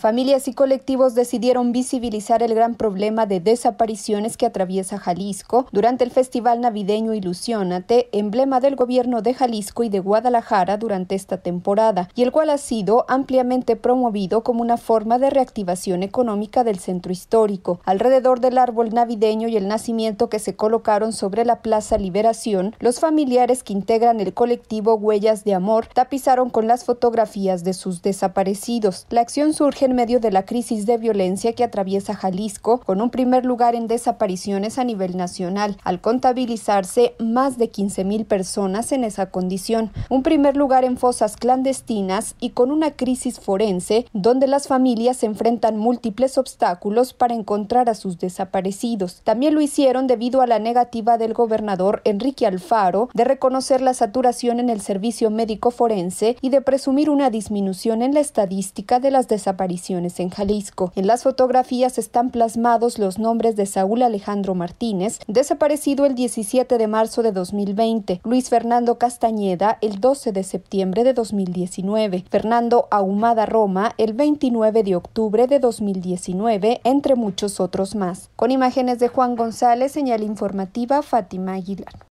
Familias y colectivos decidieron visibilizar el gran problema de desapariciones que atraviesa Jalisco durante el Festival Navideño Ilusiónate, emblema del gobierno de Jalisco y de Guadalajara durante esta temporada, y el cual ha sido ampliamente promovido como una forma de reactivación económica del centro histórico. Alrededor del árbol navideño y el nacimiento que se colocaron sobre la Plaza Liberación, los familiares que integran el colectivo Huellas de Amor tapizaron con las fotografías de sus desaparecidos. La acción surge medio de la crisis de violencia que atraviesa Jalisco, con un primer lugar en desapariciones a nivel nacional, al contabilizarse más de 15.000 personas en esa condición, un primer lugar en fosas clandestinas y con una crisis forense donde las familias se enfrentan múltiples obstáculos para encontrar a sus desaparecidos. También lo hicieron debido a la negativa del gobernador Enrique Alfaro de reconocer la saturación en el servicio médico forense y de presumir una disminución en la estadística de las desapariciones en Jalisco. En las fotografías están plasmados los nombres de Saúl Alejandro Martínez, desaparecido el 17 de marzo de 2020, Luis Fernando Castañeda el 12 de septiembre de 2019, Fernando Ahumada Roma el 29 de octubre de 2019, entre muchos otros más. Con imágenes de Juan González, señal informativa Fátima Aguilar.